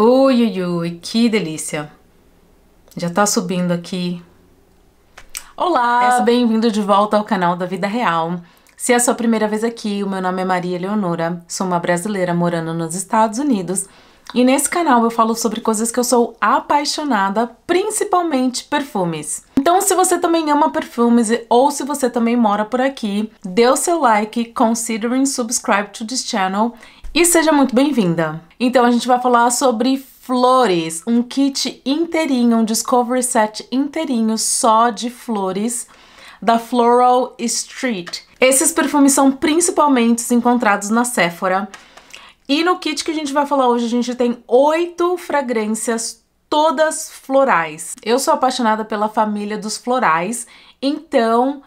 Ui, ui, ui, que delícia. Já tá subindo aqui. Olá, bem-vindo de volta ao canal da Vida Real. Se é a sua primeira vez aqui, o meu nome é Maria Leonora, sou uma brasileira morando nos Estados Unidos e nesse canal eu falo sobre coisas que eu sou apaixonada, principalmente perfumes. Então se você também ama perfumes ou se você também mora por aqui, dê o seu like, considering subscribe to this channel e seja muito bem-vinda! Então a gente vai falar sobre flores, um kit inteirinho, um discovery set inteirinho só de flores da Floral Street. Esses perfumes são principalmente encontrados na Sephora. E no kit que a gente vai falar hoje, a gente tem oito fragrâncias, todas florais. Eu sou apaixonada pela família dos florais, então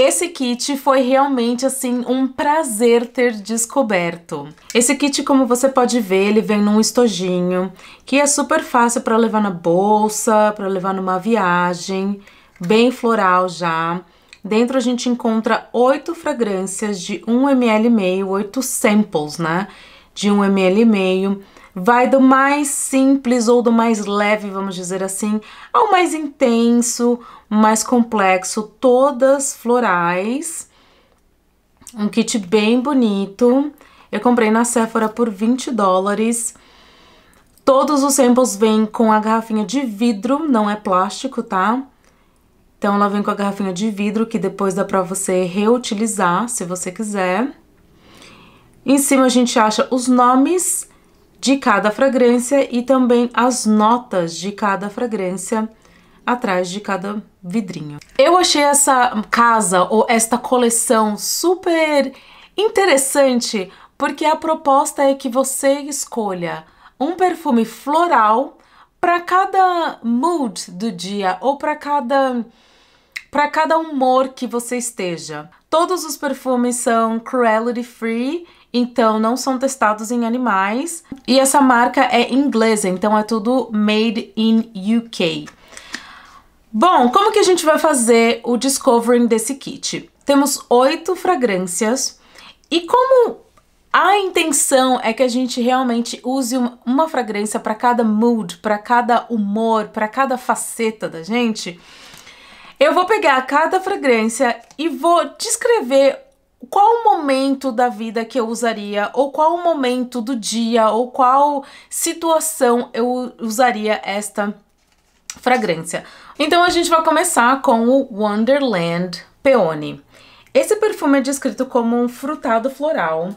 esse kit foi realmente assim um prazer ter descoberto. Esse kit, como você pode ver, ele vem num estojinho, que é super fácil para levar na bolsa, para levar numa viagem, bem floral já. Dentro a gente encontra oito fragrâncias de 1 ml meio, oito samples, né? De 1 ml meio vai do mais simples ou do mais leve, vamos dizer assim, ao mais intenso, mais complexo, todas florais. Um kit bem bonito. Eu comprei na Sephora por 20 dólares. Todos os samples vêm com a garrafinha de vidro, não é plástico, tá? Então ela vem com a garrafinha de vidro que depois dá pra você reutilizar, se você quiser. Em cima a gente acha os nomes de cada fragrância e também as notas de cada fragrância atrás de cada vidrinho. Eu achei essa casa ou esta coleção super interessante porque a proposta é que você escolha um perfume floral para cada mood do dia ou para cada para cada humor que você esteja. Todos os perfumes são cruelty free então não são testados em animais. E essa marca é inglesa, então é tudo made in UK. Bom, como que a gente vai fazer o discovering desse kit? Temos oito fragrâncias e como a intenção é que a gente realmente use uma fragrância para cada mood, para cada humor, para cada faceta da gente, eu vou pegar cada fragrância e vou descrever qual o momento da vida que eu usaria, ou qual o momento do dia, ou qual situação eu usaria esta fragrância. Então a gente vai começar com o Wonderland Peony. Esse perfume é descrito como um frutado floral.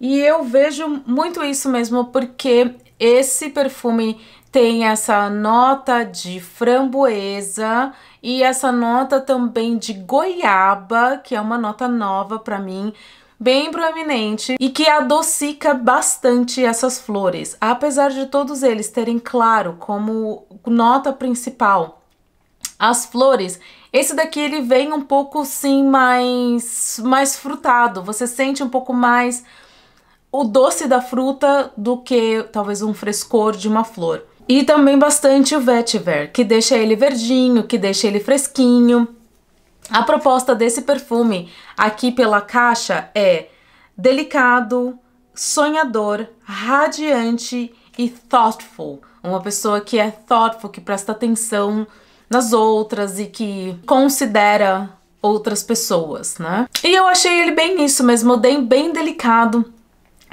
E eu vejo muito isso mesmo porque esse perfume tem essa nota de framboesa e essa nota também de goiaba, que é uma nota nova para mim, bem proeminente e que adocica bastante essas flores, apesar de todos eles terem claro como nota principal as flores. Esse daqui ele vem um pouco sim mais mais frutado, você sente um pouco mais o doce da fruta do que talvez um frescor de uma flor. E também bastante o vetiver, que deixa ele verdinho, que deixa ele fresquinho. A proposta desse perfume aqui pela caixa é delicado, sonhador, radiante e thoughtful. Uma pessoa que é thoughtful, que presta atenção nas outras e que considera outras pessoas, né? E eu achei ele bem isso mesmo, bem bem delicado.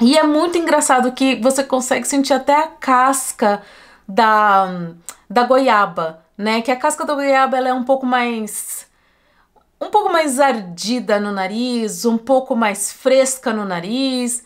E é muito engraçado que você consegue sentir até a casca da, da goiaba, né? Que a casca da goiaba ela é um pouco mais um pouco mais ardida no nariz, um pouco mais fresca no nariz.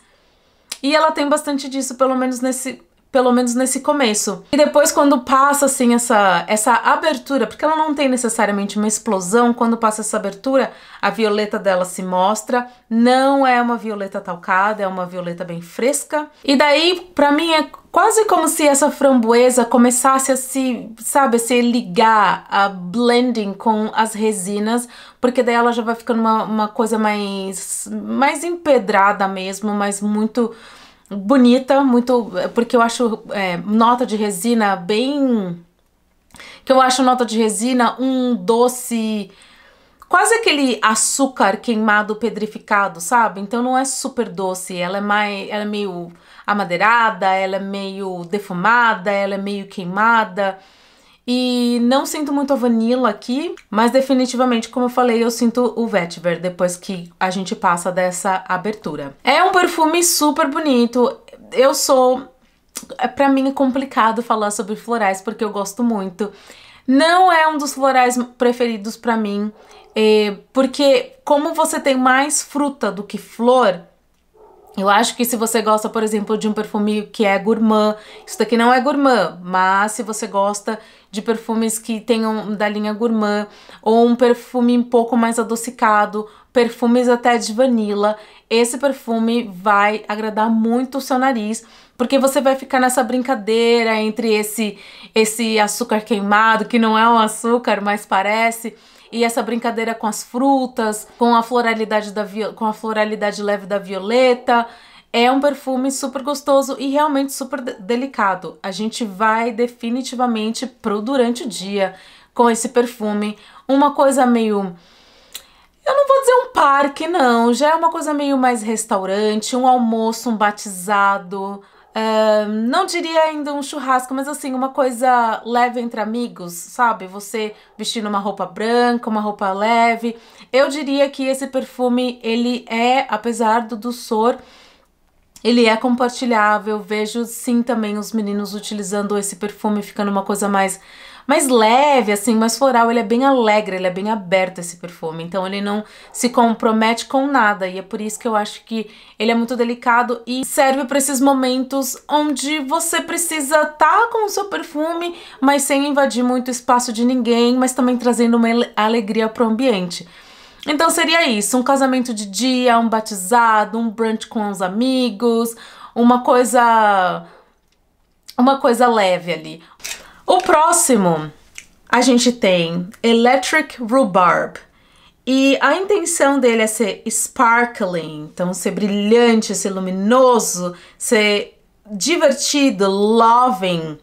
E ela tem bastante disso, pelo menos nesse pelo menos nesse começo. E depois quando passa assim essa essa abertura, porque ela não tem necessariamente uma explosão, quando passa essa abertura, a violeta dela se mostra, não é uma violeta talcada, é uma violeta bem fresca. E daí, para mim é quase como se essa framboesa começasse a se, sabe, a se ligar a blending com as resinas, porque daí ela já vai ficando uma, uma coisa mais mais empedrada mesmo, mas muito bonita, muito. Porque eu acho é, nota de resina bem. Que eu acho nota de resina um doce. Quase aquele açúcar queimado pedrificado, sabe? Então não é super doce, ela é mais. Ela é meio amadeirada, ela é meio defumada, ela é meio queimada. E não sinto muito a vanilla aqui, mas definitivamente, como eu falei, eu sinto o vetiver depois que a gente passa dessa abertura. É um perfume super bonito. Eu sou... É pra mim é complicado falar sobre florais porque eu gosto muito. Não é um dos florais preferidos para mim, é, porque como você tem mais fruta do que flor, eu acho que se você gosta, por exemplo, de um perfume que é gourmand, isso daqui não é gourmand, mas se você gosta de perfumes que tenham da linha gourmand, ou um perfume um pouco mais adocicado, perfumes até de vanila. Esse perfume vai agradar muito o seu nariz, porque você vai ficar nessa brincadeira entre esse esse açúcar queimado, que não é um açúcar, mas parece, e essa brincadeira com as frutas, com a floralidade da com a floralidade leve da violeta, é um perfume super gostoso e realmente super delicado. A gente vai definitivamente pro durante o dia com esse perfume. Uma coisa meio... Eu não vou dizer um parque, não. Já é uma coisa meio mais restaurante, um almoço, um batizado. Uh, não diria ainda um churrasco, mas assim, uma coisa leve entre amigos, sabe? Você vestindo uma roupa branca, uma roupa leve. Eu diria que esse perfume, ele é, apesar do do sor ele é compartilhável, vejo sim também os meninos utilizando esse perfume, ficando uma coisa mais mais leve, assim, mais floral. Ele é bem alegre, ele é bem aberto esse perfume. Então ele não se compromete com nada. E é por isso que eu acho que ele é muito delicado e serve para esses momentos onde você precisa estar tá com o seu perfume, mas sem invadir muito espaço de ninguém, mas também trazendo uma alegria para o ambiente. Então seria isso, um casamento de dia, um batizado, um brunch com os amigos, uma coisa uma coisa leve ali. O próximo a gente tem Electric Rhubarb. E a intenção dele é ser sparkling, então ser brilhante, ser luminoso, ser divertido, loving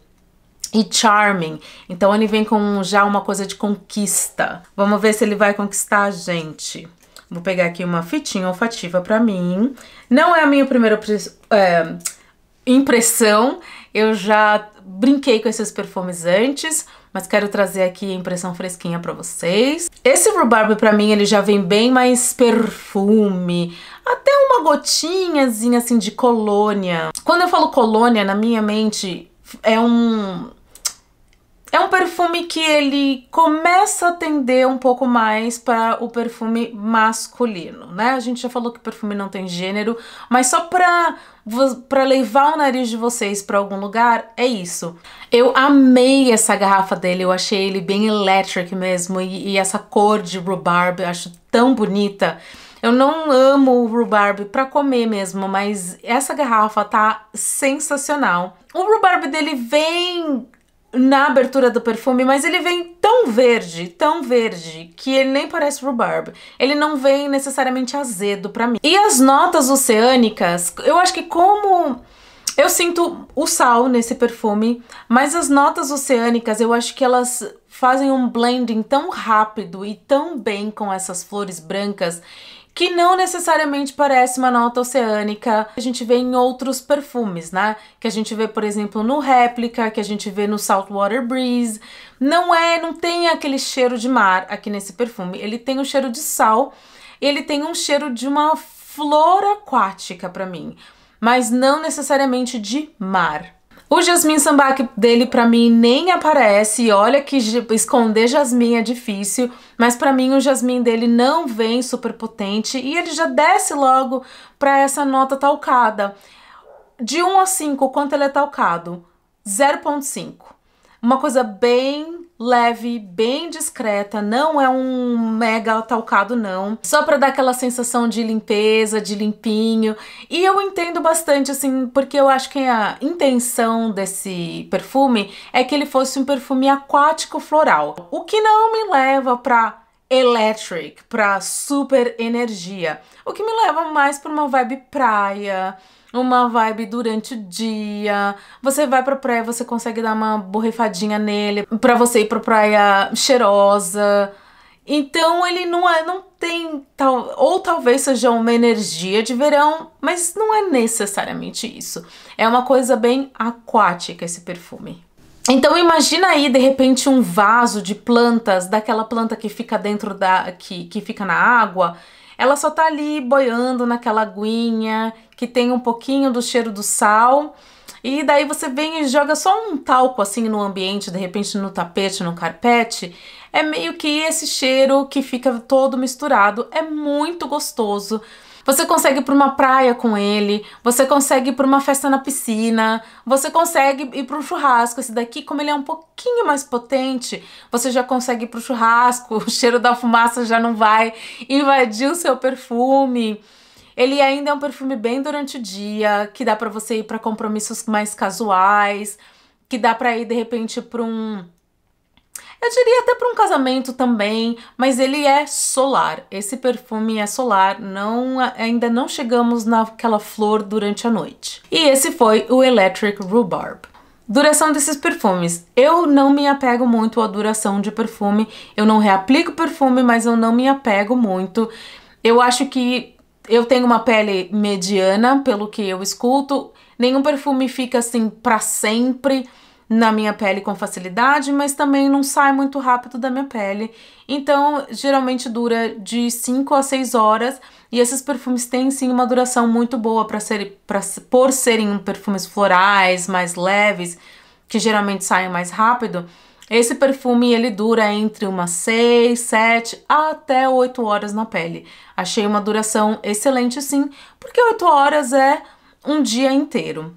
e charming. Então ele vem com já uma coisa de conquista. Vamos ver se ele vai conquistar a gente. Vou pegar aqui uma fitinha olfativa para mim. Não é a minha primeira é, impressão. Eu já brinquei com esses perfumes antes, mas quero trazer aqui a impressão fresquinha para vocês. Esse rhubarb para mim ele já vem bem mais perfume, até uma gotinhazinha assim de colônia. Quando eu falo colônia, na minha mente é um é um perfume que ele começa a atender um pouco mais para o perfume masculino, né? A gente já falou que perfume não tem gênero, mas só para para levar o nariz de vocês para algum lugar, é isso. Eu amei essa garrafa dele, eu achei ele bem electric mesmo e, e essa cor de rhubarb, eu acho tão bonita. Eu não amo o rhubarb para comer mesmo, mas essa garrafa tá sensacional. O rhubarb dele vem na abertura do perfume, mas ele vem tão verde, tão verde, que ele nem parece rhubarb. Ele não vem necessariamente azedo para mim. E as notas oceânicas, eu acho que como eu sinto o sal nesse perfume, mas as notas oceânicas, eu acho que elas fazem um blending tão rápido e tão bem com essas flores brancas que não necessariamente parece uma nota oceânica. que A gente vê em outros perfumes, né? Que a gente vê, por exemplo, no Réplica, que a gente vê no Saltwater Breeze. Não é, não tem aquele cheiro de mar aqui nesse perfume. Ele tem um cheiro de sal, ele tem um cheiro de uma flor aquática para mim, mas não necessariamente de mar. O Jasmin Sambaque dele para mim nem aparece, e olha que esconder Jasmin é difícil, mas para mim o Jasmin dele não vem super potente e ele já desce logo para essa nota talcada. De 1 a 5, quanto ele é talcado? 0.5. Uma coisa bem leve, bem discreta, não é um mega talcado não, só para dar aquela sensação de limpeza, de limpinho. E eu entendo bastante assim, porque eu acho que a intenção desse perfume é que ele fosse um perfume aquático floral, o que não me leva para electric, para super energia, o que me leva mais para uma vibe praia, uma vibe durante o dia. Você vai pra praia, você consegue dar uma borrifadinha nele pra você ir pra praia cheirosa. Então ele não é, não tem tal, ou talvez seja uma energia de verão, mas não é necessariamente isso. É uma coisa bem aquática esse perfume. Então imagina aí de repente um vaso de plantas, daquela planta que fica dentro da que, que fica na água ela só tá ali boiando naquela aguinha que tem um pouquinho do cheiro do sal. E daí você vem e joga só um talco assim no ambiente, de repente no tapete, no carpete. É meio que esse cheiro que fica todo misturado. É muito gostoso. Você consegue ir para uma praia com ele, você consegue ir para uma festa na piscina, você consegue ir para um churrasco. Esse daqui, como ele é um pouquinho mais potente, você já consegue ir para o churrasco, o cheiro da fumaça já não vai invadir o seu perfume. Ele ainda é um perfume bem durante o dia, que dá para você ir para compromissos mais casuais, que dá para ir de repente para um eu diria até para um casamento também, mas ele é solar. Esse perfume é solar, não ainda não chegamos naquela flor durante a noite. E esse foi o Electric Rhubarb. Duração desses perfumes. Eu não me apego muito à duração de perfume. Eu não reaplico perfume, mas eu não me apego muito. Eu acho que eu tenho uma pele mediana, pelo que eu escuto. Nenhum perfume fica assim para sempre na minha pele com facilidade, mas também não sai muito rápido da minha pele. Então, geralmente dura de 5 a 6 horas e esses perfumes têm sim uma duração muito boa para ser, pra, por serem perfumes florais, mais leves, que geralmente saem mais rápido. Esse perfume ele dura entre umas 6, 7 até 8 horas na pele. Achei uma duração excelente sim, porque 8 horas é um dia inteiro.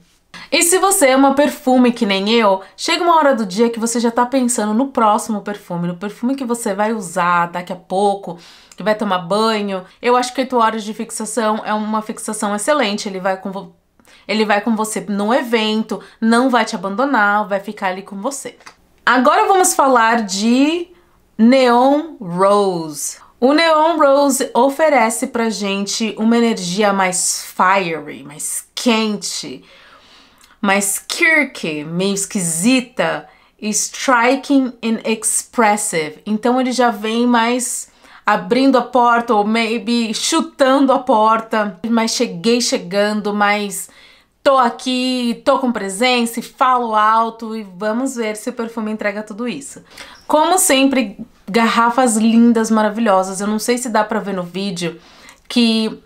E se você é uma perfume que nem eu, chega uma hora do dia que você já tá pensando no próximo perfume, no perfume que você vai usar daqui a pouco, que vai tomar banho. Eu acho que 8 horas de fixação é uma fixação excelente, ele vai com ele vai com você no evento, não vai te abandonar, vai ficar ali com você. Agora vamos falar de Neon Rose. O Neon Rose oferece pra gente uma energia mais fiery, mais quente, mas quirky, meio esquisita, striking and expressive. Então ele já vem mais abrindo a porta ou maybe chutando a porta, mas cheguei chegando, mas tô aqui, tô com presença e falo alto e vamos ver se o perfume entrega tudo isso. Como sempre, garrafas lindas, maravilhosas. Eu não sei se dá pra ver no vídeo que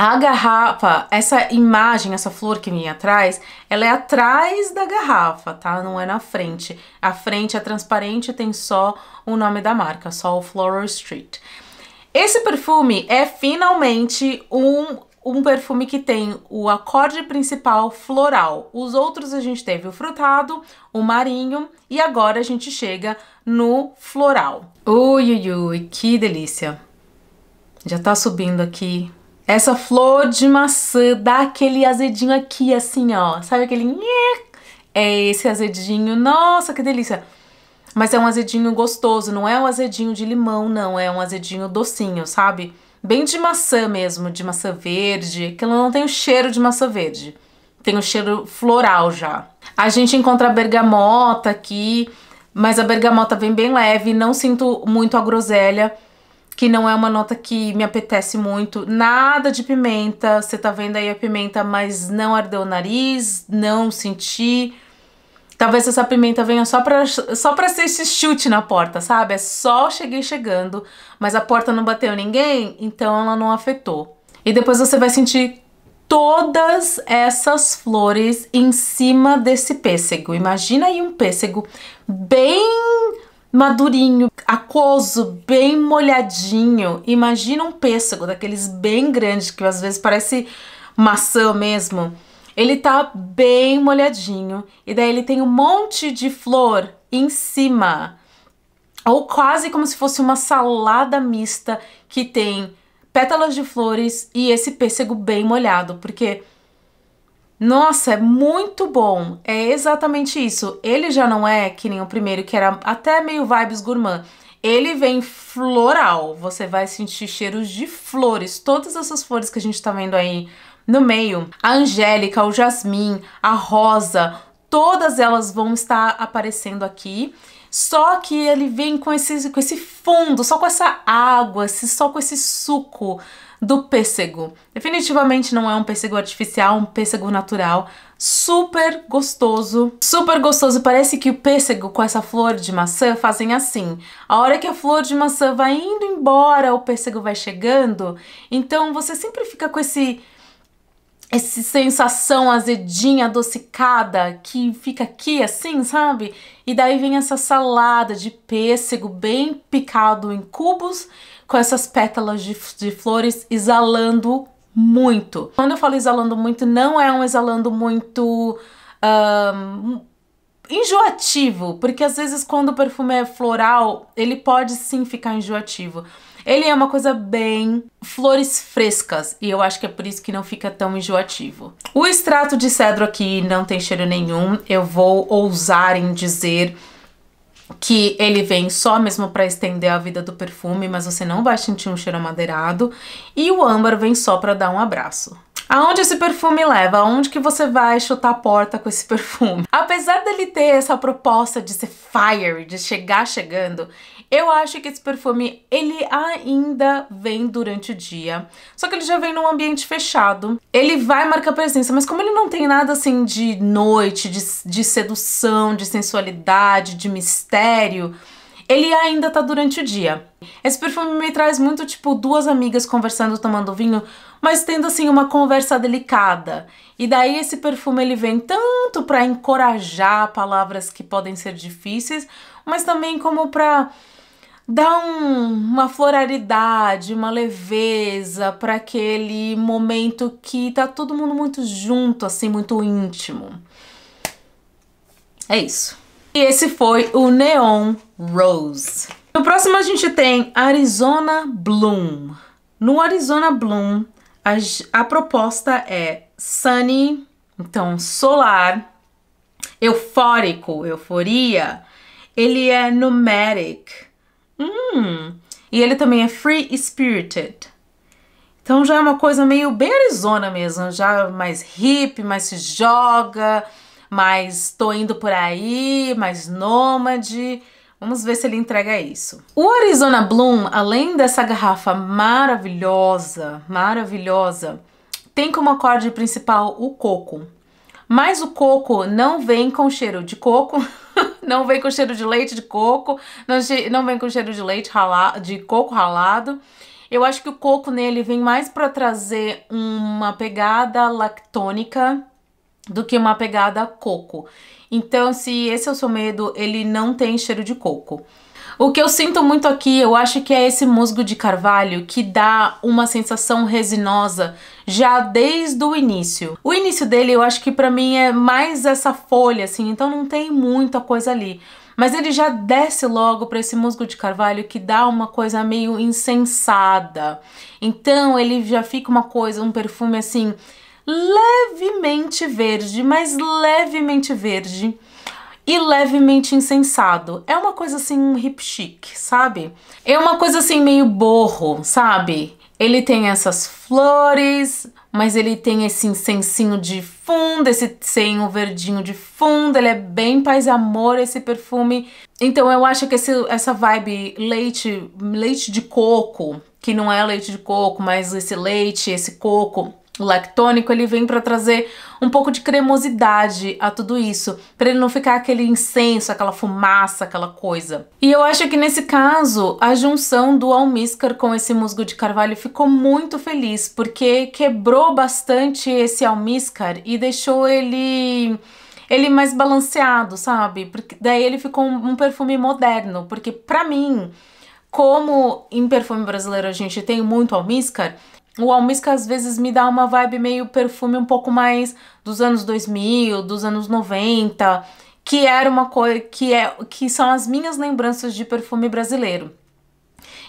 a garrafa, essa imagem, essa flor que vem atrás, ela é atrás da garrafa, tá? Não é na frente. A frente é transparente e tem só o nome da marca, só o Floral Street. Esse perfume é finalmente um um perfume que tem o acorde principal floral. Os outros a gente teve o frutado, o marinho e agora a gente chega no floral. Ui, ui, ui, que delícia! Já tá subindo aqui essa flor de maçã dá aquele azedinho aqui, assim, ó. Sabe aquele... É esse azedinho. Nossa, que delícia! Mas é um azedinho gostoso, não é um azedinho de limão, não. É um azedinho docinho, sabe? Bem de maçã mesmo, de maçã verde. Que ela não tem o cheiro de maçã verde. Tem o cheiro floral já. A gente encontra a bergamota aqui, mas a bergamota vem bem leve. Não sinto muito a groselha que não é uma nota que me apetece muito. Nada de pimenta, você tá vendo aí a pimenta, mas não ardeu o nariz, não senti. Talvez essa pimenta venha só pra, só pra ser esse chute na porta, sabe? É só cheguei chegando, mas a porta não bateu ninguém, então ela não afetou. E depois você vai sentir todas essas flores em cima desse pêssego. Imagina aí um pêssego bem madurinho, aquoso, bem molhadinho. Imagina um pêssego daqueles bem grandes que às vezes parece maçã mesmo. Ele tá bem molhadinho e daí ele tem um monte de flor em cima. Ou quase como se fosse uma salada mista que tem pétalas de flores e esse pêssego bem molhado, porque nossa, é muito bom. É exatamente isso. Ele já não é que nem o primeiro, que era até meio vibes gourmand. Ele vem floral. Você vai sentir cheiros de flores. Todas essas flores que a gente tá vendo aí no meio. A angélica, o jasmim, a rosa. Todas elas vão estar aparecendo aqui. Só que ele vem com esse, com esse fundo, só com essa água, só com esse suco do pêssego. Definitivamente não é um pêssego artificial, um pêssego natural. Super gostoso, super gostoso. Parece que o pêssego com essa flor de maçã fazem assim. A hora que a flor de maçã vai indo embora, o pêssego vai chegando. Então você sempre fica com esse essa sensação azedinha, adocicada, que fica aqui assim, sabe? E daí vem essa salada de pêssego bem picado em cubos, com essas pétalas de, de flores exalando muito. Quando eu falo exalando muito, não é um exalando muito. Um, enjoativo, porque às vezes quando o perfume é floral, ele pode sim ficar enjoativo. Ele é uma coisa bem flores frescas e eu acho que é por isso que não fica tão enjoativo. O extrato de cedro aqui não tem cheiro nenhum, eu vou ousar em dizer que ele vem só mesmo para estender a vida do perfume, mas você não vai sentir um cheiro amadeirado, e o âmbar vem só para dar um abraço. Aonde esse perfume leva? Aonde que você vai chutar a porta com esse perfume? Apesar dele ter essa proposta de ser fire, de chegar chegando, eu acho que esse perfume, ele ainda vem durante o dia, só que ele já vem num ambiente fechado. Ele vai marcar presença, mas como ele não tem nada assim de noite, de, de sedução, de sensualidade, de mistério, ele ainda tá durante o dia. Esse perfume me traz muito, tipo, duas amigas conversando, tomando vinho, mas tendo, assim, uma conversa delicada. E daí esse perfume, ele vem tanto para encorajar palavras que podem ser difíceis, mas também como para dá um, uma floralidade, uma leveza para aquele momento que tá todo mundo muito junto, assim, muito íntimo. É isso. E esse foi o Neon Rose. No próximo a gente tem Arizona Bloom. No Arizona Bloom, a, a proposta é sunny, então solar, eufórico, euforia. Ele é numeric, Hum. E ele também é free spirited. Então já é uma coisa meio bem Arizona mesmo, já mais hip, mais se joga, mais tô indo por aí, mais nômade. Vamos ver se ele entrega isso. O Arizona Bloom, além dessa garrafa maravilhosa, maravilhosa, tem como acorde principal o coco. Mas o coco não vem com cheiro de coco, não vem com cheiro de leite de coco, não, não vem com cheiro de leite ralado, de coco ralado. Eu acho que o coco nele vem mais para trazer uma pegada lactônica do que uma pegada coco. Então, se esse é o seu medo, ele não tem cheiro de coco. O que eu sinto muito aqui, eu acho que é esse musgo de carvalho que dá uma sensação resinosa já desde o início. O início dele, eu acho que para mim é mais essa folha, assim, então não tem muita coisa ali. Mas ele já desce logo para esse musgo de carvalho que dá uma coisa meio insensada. Então ele já fica uma coisa, um perfume assim, levemente verde, mas levemente verde e levemente insensado. É uma coisa assim, um hip chic, sabe? É uma coisa assim, meio borro, sabe? Ele tem essas flores, mas ele tem esse incensinho de fundo, esse senho verdinho de fundo, ele é bem paz e amor esse perfume. Então eu acho que esse, essa vibe leite, leite de coco, que não é leite de coco, mas esse leite, esse coco, o lactônico ele vem para trazer um pouco de cremosidade a tudo isso, para ele não ficar aquele incenso, aquela fumaça, aquela coisa. E eu acho que nesse caso, a junção do almíscar com esse musgo de carvalho ficou muito feliz, porque quebrou bastante esse almíscar e deixou ele ele mais balanceado, sabe? Porque daí ele ficou um, um perfume moderno, porque para mim, como em perfume brasileiro a gente tem muito almíscar, o almíscar às vezes me dá uma vibe meio perfume um pouco mais dos anos 2000, dos anos 90, que era uma coisa que é que são as minhas lembranças de perfume brasileiro.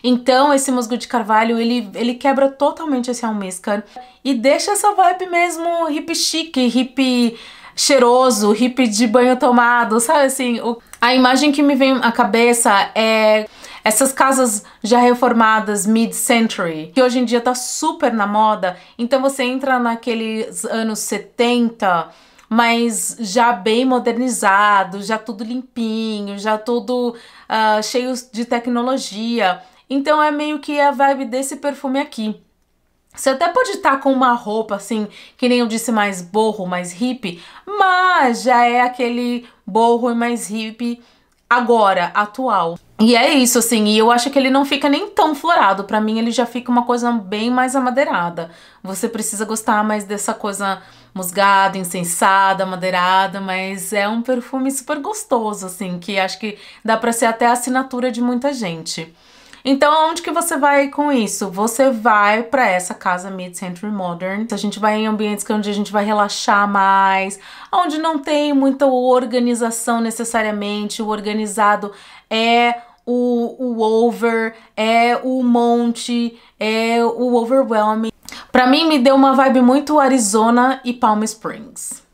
Então, esse musgo de carvalho, ele, ele quebra totalmente esse almíscar e deixa essa vibe mesmo hip chique, hip cheiroso, hip de banho tomado, sabe assim? O, a imagem que me vem à cabeça é essas casas já reformadas mid-century, que hoje em dia tá super na moda, então você entra naqueles anos 70, mas já bem modernizado, já tudo limpinho, já tudo uh, cheio de tecnologia. Então é meio que a vibe desse perfume aqui. Você até pode estar tá com uma roupa assim, que nem eu disse, mais borro, mais hippie, mas já é aquele borro e mais hippie agora, atual. E é isso, assim, e eu acho que ele não fica nem tão florado. para mim, ele já fica uma coisa bem mais amadeirada. Você precisa gostar mais dessa coisa musgada, incensada, madeirada, mas é um perfume super gostoso, assim, que acho que dá pra ser até a assinatura de muita gente. Então, onde que você vai com isso? Você vai para essa casa mid-century modern. A gente vai em ambientes que é onde a gente vai relaxar mais, onde não tem muita organização necessariamente. O organizado é o, o over, é o monte, é o overwhelming. Para mim, me deu uma vibe muito Arizona e Palm Springs.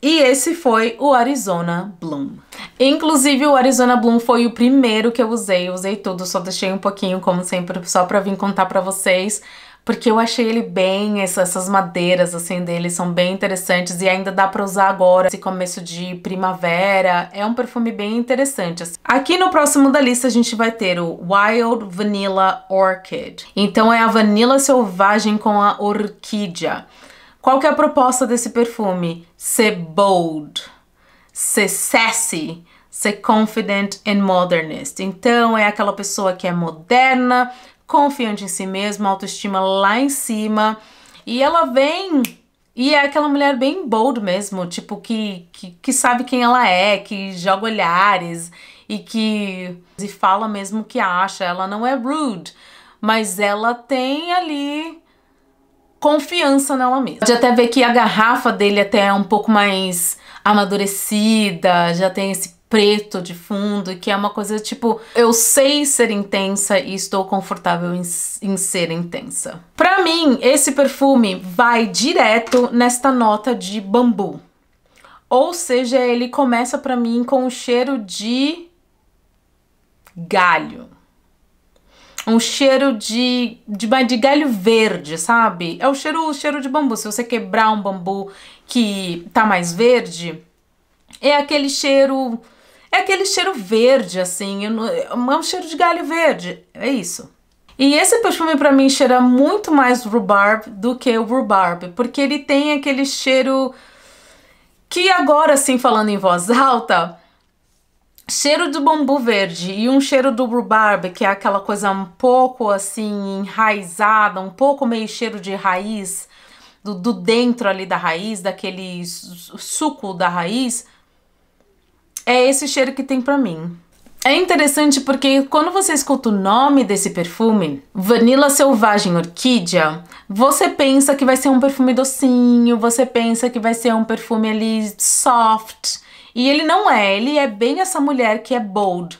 E esse foi o Arizona Bloom. Inclusive, o Arizona Bloom foi o primeiro que eu usei. Eu usei tudo, só deixei um pouquinho, como sempre, só pra vir contar pra vocês. Porque eu achei ele bem, essas madeiras, assim, dele são bem interessantes. E ainda dá pra usar agora, esse começo de primavera. É um perfume bem interessante. Assim. Aqui no próximo da lista, a gente vai ter o Wild Vanilla Orchid. Então, é a vanila selvagem com a orquídea. Qual que é a proposta desse perfume? Ser bold, ser sassy, ser confident and modernist. Então é aquela pessoa que é moderna, confiante em si mesma, autoestima lá em cima. E ela vem e é aquela mulher bem bold mesmo, tipo, que, que, que sabe quem ela é, que joga olhares e que e fala mesmo o que acha. Ela não é rude, mas ela tem ali confiança nela mesma. Pode até ver que a garrafa dele até é um pouco mais amadurecida, já tem esse preto de fundo, que é uma coisa tipo, eu sei ser intensa e estou confortável em, em ser intensa. Para mim, esse perfume vai direto nesta nota de bambu. Ou seja, ele começa para mim com o cheiro de galho um cheiro de, de, de galho verde, sabe? É o cheiro, o cheiro de bambu. Se você quebrar um bambu que tá mais verde, é aquele cheiro. É aquele cheiro verde, assim. É um cheiro de galho verde. É isso. E esse perfume para mim cheira muito mais rhubarb do que o rhubarb, porque ele tem aquele cheiro que agora, assim, falando em voz alta, cheiro do bambu verde e um cheiro do rhubarb, que é aquela coisa um pouco assim enraizada, um pouco meio cheiro de raiz, do, do dentro ali da raiz, daquele suco da raiz, é esse cheiro que tem pra mim. É interessante porque quando você escuta o nome desse perfume, Vanilla Selvagem Orquídea, você pensa que vai ser um perfume docinho, você pensa que vai ser um perfume ali soft, e ele não é, ele é bem essa mulher que é bold.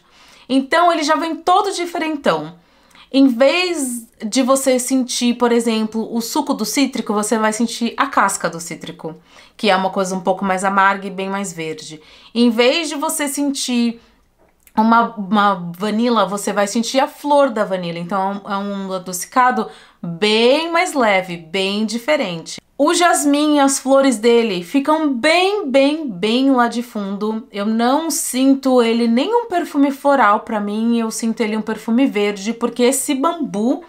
Então ele já vem todo diferentão. Em vez de você sentir, por exemplo, o suco do cítrico, você vai sentir a casca do cítrico, que é uma coisa um pouco mais amarga e bem mais verde. Em vez de você sentir uma, uma vanila, você vai sentir a flor da vanila. Então é, é um adocicado bem mais leve, bem diferente. O jasmim, as flores dele ficam bem, bem, bem lá de fundo. Eu não sinto ele nenhum perfume floral para mim, eu sinto ele um perfume verde, porque esse bambu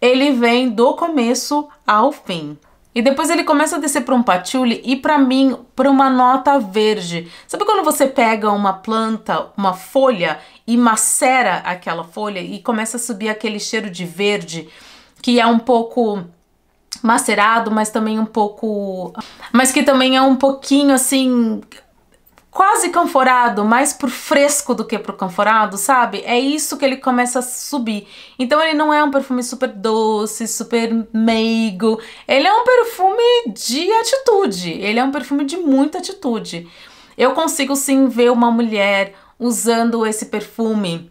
ele vem do começo ao fim. E depois ele começa a descer para um patchouli e para mim para uma nota verde. Sabe quando você pega uma planta, uma folha e macera aquela folha e começa a subir aquele cheiro de verde que é um pouco macerado, mas também um pouco mas que também é um pouquinho assim quase canforado, mais por fresco do que por canforado, sabe? É isso que ele começa a subir. Então ele não é um perfume super doce, super meigo. Ele é um perfume de atitude. Ele é um perfume de muita atitude. Eu consigo sim ver uma mulher usando esse perfume.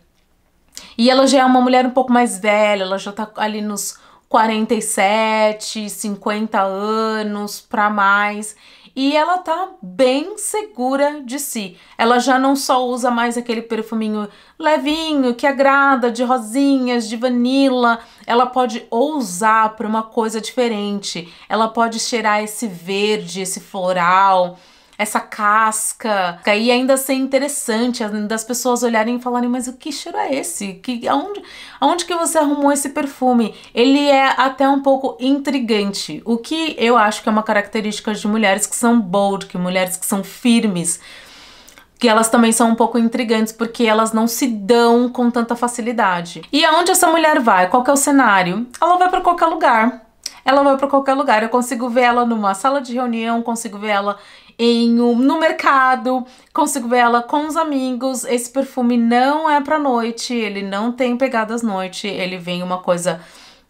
E ela já é uma mulher um pouco mais velha, ela já tá ali nos 47, 50 anos para mais e ela tá bem segura de si. Ela já não só usa mais aquele perfuminho levinho, que agrada, de rosinhas, de vanila. Ela pode ousar para uma coisa diferente. Ela pode cheirar esse verde, esse floral essa casca. E ainda ser interessante, das pessoas olharem e falarem, mas o que cheiro é esse? Que, aonde, aonde que você arrumou esse perfume? Ele é até um pouco intrigante, o que eu acho que é uma característica de mulheres que são bold, que mulheres que são firmes que elas também são um pouco intrigantes porque elas não se dão com tanta facilidade. E aonde essa mulher vai? Qual é o cenário? Ela vai para qualquer lugar. Ela vai para qualquer lugar. Eu consigo ver ela numa sala de reunião, consigo ver ela em um, no mercado, consigo ver ela com os amigos. Esse perfume não é pra noite, ele não tem pegadas noite, ele vem uma coisa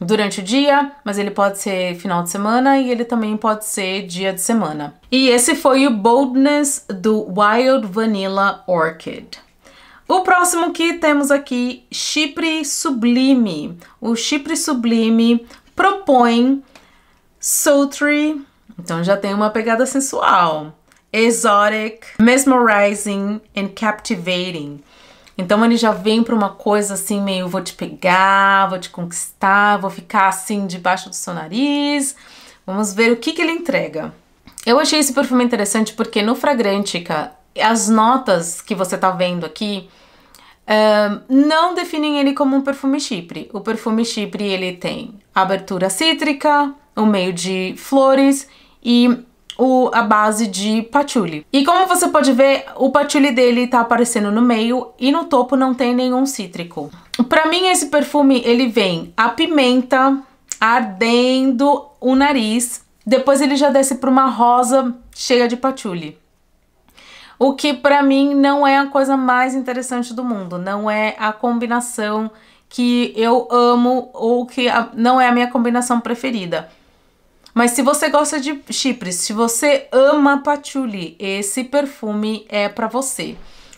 durante o dia, mas ele pode ser final de semana e ele também pode ser dia de semana. E esse foi o Boldness do Wild Vanilla Orchid. O próximo que temos aqui, Chipre Sublime. O Chipre Sublime propõe sultry, então já tem uma pegada sensual exotic, mesmerizing and captivating. Então ele já vem para uma coisa assim meio vou te pegar, vou te conquistar, vou ficar assim debaixo do seu nariz. Vamos ver o que, que ele entrega. Eu achei esse perfume interessante porque no Fragrantica as notas que você tá vendo aqui uh, não definem ele como um perfume chipre. O perfume chipre ele tem abertura cítrica, o um meio de flores e o, a base de patchouli. E como você pode ver, o patchouli dele tá aparecendo no meio e no topo não tem nenhum cítrico. Pra mim, esse perfume, ele vem a pimenta ardendo o nariz, depois ele já desce pra uma rosa cheia de patchouli. O que para mim não é a coisa mais interessante do mundo, não é a combinação que eu amo ou que não é a minha combinação preferida. Mas se você gosta de chipres, se você ama patchouli, esse perfume é para você.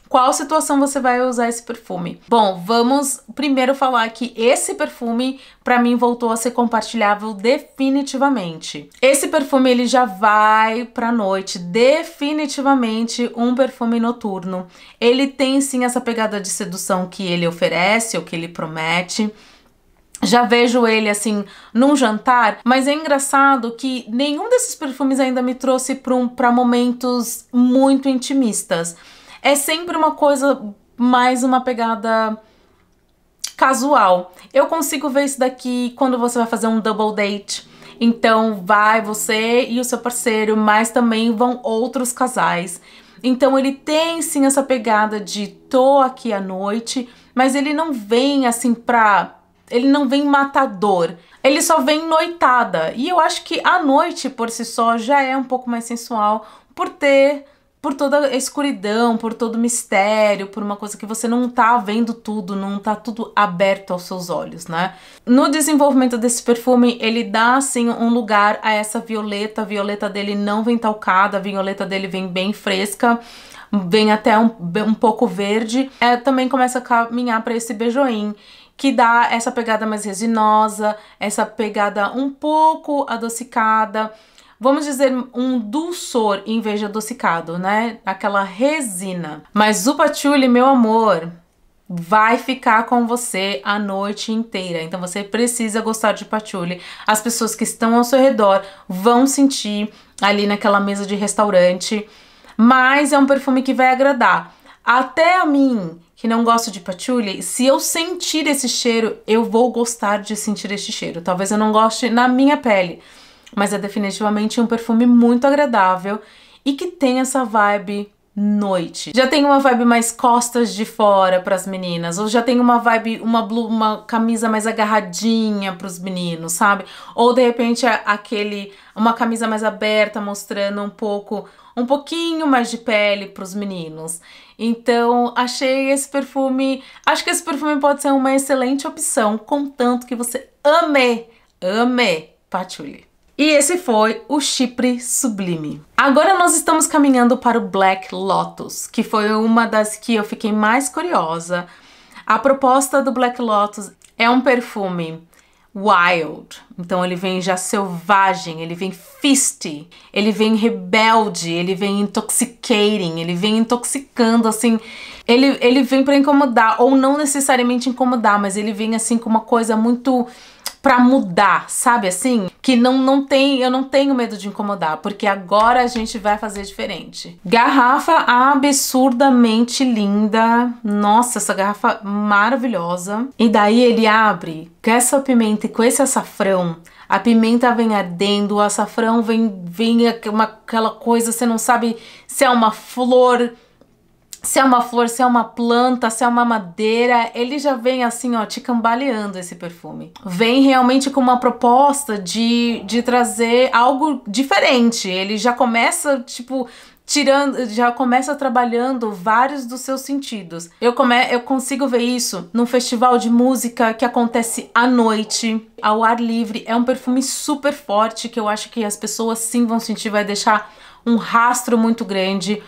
Qual situação você vai usar esse perfume? Bom, vamos primeiro falar que esse perfume para mim voltou a ser compartilhável definitivamente. Esse perfume ele já vai para noite, definitivamente um perfume noturno. Ele tem sim essa pegada de sedução que ele oferece, ou que ele promete já vejo ele assim num jantar, mas é engraçado que nenhum desses perfumes ainda me trouxe para um, momentos muito intimistas. É sempre uma coisa mais uma pegada casual. Eu consigo ver isso daqui quando você vai fazer um double date. Então vai você e o seu parceiro, mas também vão outros casais. Então ele tem sim essa pegada de tô aqui à noite, mas ele não vem assim pra ele não vem matador. Ele só vem noitada. E eu acho que a noite por si só já é um pouco mais sensual por ter por toda a escuridão, por todo o mistério, por uma coisa que você não tá vendo tudo, não tá tudo aberto aos seus olhos, né? No desenvolvimento desse perfume, ele dá assim um lugar a essa violeta, a violeta dele não vem talcada, a violeta dele vem bem fresca, vem até um, um pouco verde, é, também começa a caminhar para esse beijoim que dá essa pegada mais resinosa, essa pegada um pouco adocicada, vamos dizer, um dulçor em vez de adocicado, né? Aquela resina. Mas o patchouli, meu amor, vai ficar com você a noite inteira. Então você precisa gostar de patchouli. As pessoas que estão ao seu redor vão sentir ali naquela mesa de restaurante, mas é um perfume que vai agradar. Até a mim, que não gosto de patchouli, se eu sentir esse cheiro, eu vou gostar de sentir este cheiro. Talvez eu não goste na minha pele, mas é definitivamente um perfume muito agradável e que tem essa vibe noite. Já tem uma vibe mais costas de fora para as meninas, ou já tem uma vibe, uma blu, uma camisa mais agarradinha para os meninos, sabe? Ou de repente aquele uma camisa mais aberta mostrando um pouco, um pouquinho mais de pele para os meninos. Então, achei esse perfume. Acho que esse perfume pode ser uma excelente opção, contanto que você ame, ame patchouli. E esse foi o Chipre Sublime. Agora nós estamos caminhando para o Black Lotus, que foi uma das que eu fiquei mais curiosa. A proposta do Black Lotus é um perfume wild. Então ele vem já selvagem, ele vem fisty, ele vem rebelde, ele vem intoxicating, ele vem intoxicando assim. Ele, ele vem para incomodar, ou não necessariamente incomodar, mas ele vem assim com uma coisa muito para mudar, sabe assim? Que não, não tem, eu não tenho medo de incomodar, porque agora a gente vai fazer diferente. Garrafa absurdamente linda. Nossa, essa garrafa maravilhosa. E daí ele abre com essa pimenta e com esse açafrão. A pimenta vem ardendo, o açafrão vem, vem aquela coisa, você não sabe se é uma flor se é uma flor, se é uma planta, se é uma madeira, ele já vem assim, ó, te cambaleando esse perfume. Vem realmente com uma proposta de, de trazer algo diferente. Ele já começa, tipo, tirando, já começa trabalhando vários dos seus sentidos. Eu, come, eu consigo ver isso num festival de música que acontece à noite, ao ar livre. É um perfume super forte que eu acho que as pessoas sim vão sentir, vai deixar um rastro muito grande.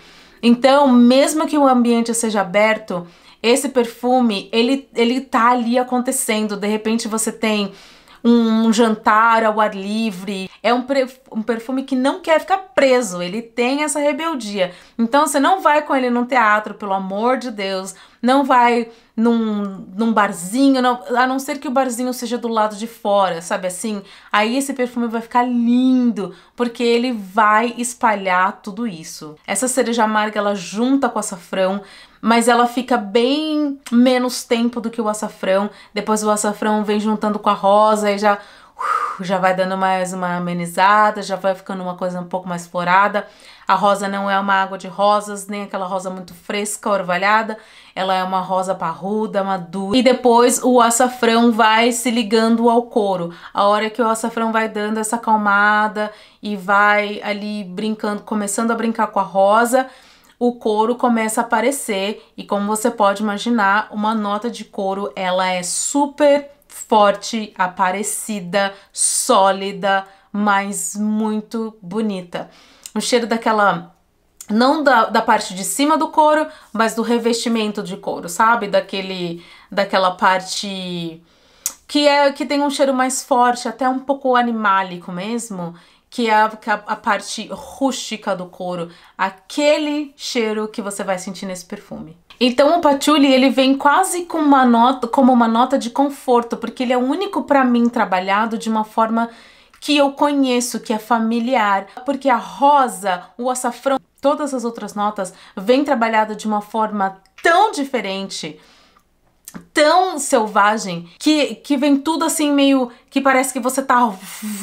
Então, mesmo que o ambiente seja aberto, esse perfume, ele, ele tá ali acontecendo. De repente você tem um jantar ao ar livre. É um, um perfume que não quer ficar preso, ele tem essa rebeldia. Então você não vai com ele num teatro, pelo amor de Deus. Não vai num, num barzinho, não, a não ser que o barzinho seja do lado de fora, sabe assim? Aí esse perfume vai ficar lindo, porque ele vai espalhar tudo isso. Essa cereja amarga ela junta com açafrão, mas ela fica bem menos tempo do que o açafrão. Depois o açafrão vem juntando com a rosa e já uh, já vai dando mais uma amenizada, já vai ficando uma coisa um pouco mais florada. A rosa não é uma água de rosas, nem aquela rosa muito fresca, orvalhada. Ela é uma rosa parruda, madura. E depois o açafrão vai se ligando ao couro. A hora que o açafrão vai dando essa acalmada e vai ali brincando, começando a brincar com a rosa o couro começa a aparecer e como você pode imaginar, uma nota de couro ela é super forte, aparecida, sólida, mas muito bonita. O cheiro daquela não da, da parte de cima do couro, mas do revestimento de couro, sabe? Daquele daquela parte que é que tem um cheiro mais forte, até um pouco animálico mesmo que é a, é a, parte rústica do couro, aquele cheiro que você vai sentir nesse perfume. Então o patchouli ele vem quase com uma nota, como uma nota de conforto, porque ele é o único para mim trabalhado de uma forma que eu conheço, que é familiar, porque a rosa, o açafrão, todas as outras notas vêm trabalhado de uma forma tão diferente tão selvagem que, que vem tudo assim meio que parece que você tá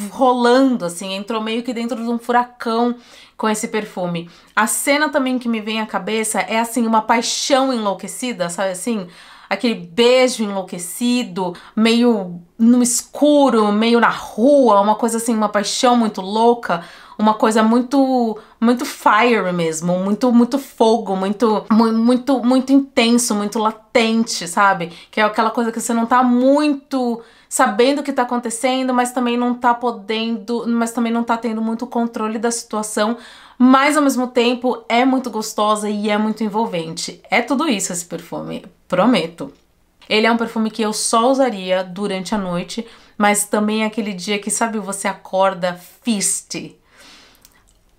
rolando assim, entrou meio que dentro de um furacão com esse perfume. A cena também que me vem à cabeça é assim uma paixão enlouquecida, sabe assim? Aquele beijo enlouquecido, meio no escuro, meio na rua, uma coisa assim, uma paixão muito louca uma coisa muito muito fire mesmo, muito muito fogo, muito muito muito intenso, muito latente, sabe? Que é aquela coisa que você não tá muito sabendo o que tá acontecendo, mas também não tá podendo, mas também não tá tendo muito controle da situação, mas ao mesmo tempo é muito gostosa e é muito envolvente. É tudo isso esse perfume, prometo. Ele é um perfume que eu só usaria durante a noite, mas também é aquele dia que, sabe, você acorda fiste,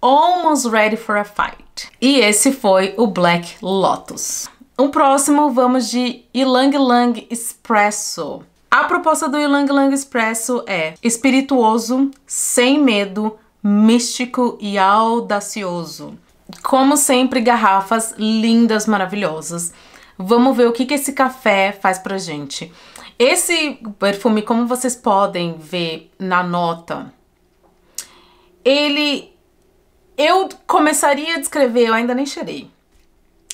Almost Ready for a Fight. E esse foi o Black Lotus. Um próximo vamos de Ilang Lang Espresso. A proposta do Ilang Lang Espresso é espirituoso, sem medo, místico e audacioso. Como sempre, garrafas lindas, maravilhosas. Vamos ver o que, que esse café faz pra gente. Esse perfume, como vocês podem ver na nota, ele eu começaria a descrever, eu ainda nem cheirei.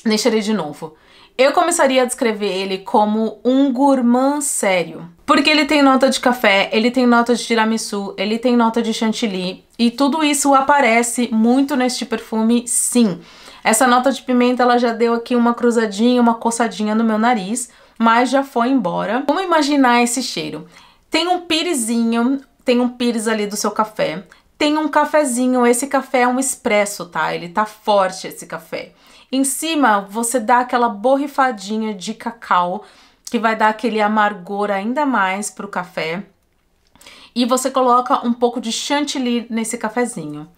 Nem cheirei de novo. Eu começaria a descrever ele como um gourmand sério. Porque ele tem nota de café, ele tem nota de tiramisu, ele tem nota de chantilly e tudo isso aparece muito neste perfume, sim. Essa nota de pimenta ela já deu aqui uma cruzadinha, uma coçadinha no meu nariz, mas já foi embora. Vamos imaginar esse cheiro. Tem um piresinho, tem um pires ali do seu café, tem um cafezinho. Esse café é um expresso, tá? Ele tá forte esse café. Em cima você dá aquela borrifadinha de cacau que vai dar aquele amargor ainda mais pro café. E você coloca um pouco de chantilly nesse cafezinho.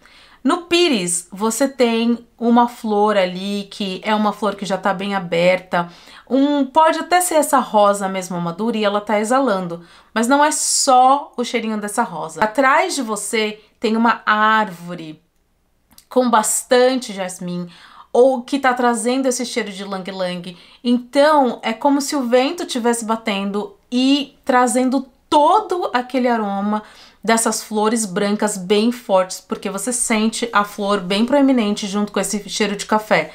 No pires, você tem uma flor ali que é uma flor que já tá bem aberta. Um pode até ser essa rosa mesmo madura e ela tá exalando, mas não é só o cheirinho dessa rosa. Atrás de você tem uma árvore com bastante jasmim ou que está trazendo esse cheiro de lang lang. Então é como se o vento estivesse batendo e trazendo todo aquele aroma dessas flores brancas bem fortes, porque você sente a flor bem proeminente junto com esse cheiro de café.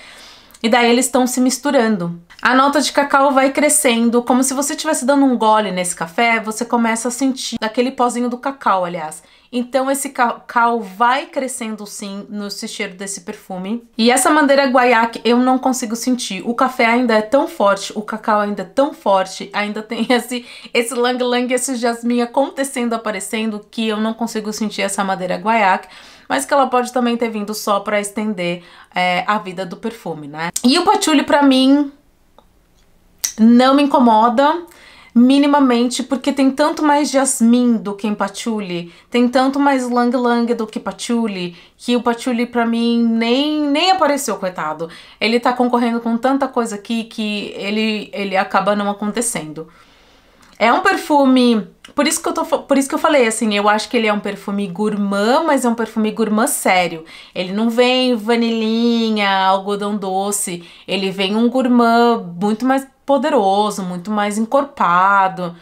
E daí eles estão se misturando. A nota de cacau vai crescendo, como se você estivesse dando um gole nesse café, você começa a sentir daquele pozinho do cacau, aliás. Então esse cacau vai crescendo sim no cheiro desse perfume. E essa madeira guaiac eu não consigo sentir. O café ainda é tão forte, o cacau ainda é tão forte, ainda tem esse esse lang lang, esse jasmim acontecendo, aparecendo, que eu não consigo sentir essa madeira guaiac mas que ela pode também ter vindo só para estender é, a vida do perfume, né? E o patchouli para mim não me incomoda minimamente, porque tem tanto mais jasmim do que em patchouli, tem tanto mais lang lang do que patchouli, que o patchouli para mim nem, nem apareceu, coitado. Ele tá concorrendo com tanta coisa aqui que ele, ele acaba não acontecendo. É um perfume, por isso que eu tô, por isso que eu falei assim, eu acho que ele é um perfume gourmand, mas é um perfume gourmand sério. Ele não vem vanilinha, algodão doce, ele vem um gourmand muito mais poderoso, muito mais encorpado.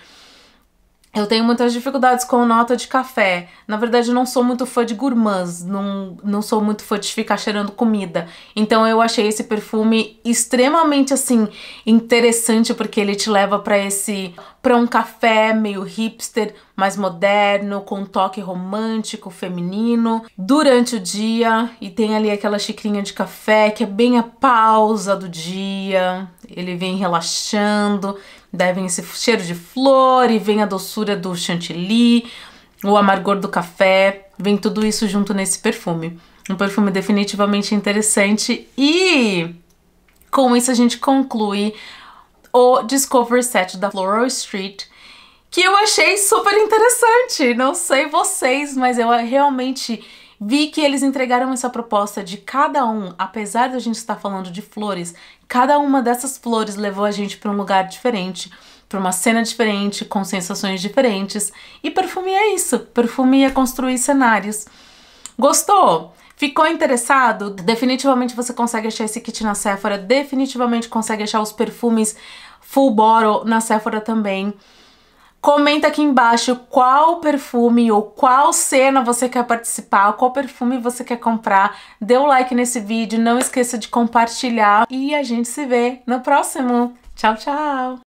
Eu tenho muitas dificuldades com nota de café. Na verdade, eu não sou muito fã de gourmands, não, não sou muito fã de ficar cheirando comida. Então eu achei esse perfume extremamente assim interessante porque ele te leva para esse para um café meio hipster, mais moderno, com um toque romântico, feminino, durante o dia e tem ali aquela xicrinha de café que é bem a pausa do dia. Ele vem relaxando. Devem esse cheiro de flor e vem a doçura do chantilly, o amargor do café, vem tudo isso junto nesse perfume. Um perfume definitivamente interessante e com isso a gente conclui o Discover Set da Floral Street, que eu achei super interessante. Não sei vocês, mas eu realmente vi que eles entregaram essa proposta de cada um, apesar da gente estar falando de flores, cada uma dessas flores levou a gente para um lugar diferente, para uma cena diferente, com sensações diferentes. E perfume é isso, perfume é construir cenários. Gostou? Ficou interessado? Definitivamente você consegue achar esse kit na Sephora, definitivamente consegue achar os perfumes full bottle na Sephora também. Comenta aqui embaixo qual perfume ou qual cena você quer participar, qual perfume você quer comprar. Dê um like nesse vídeo, não esqueça de compartilhar e a gente se vê no próximo. Tchau, tchau!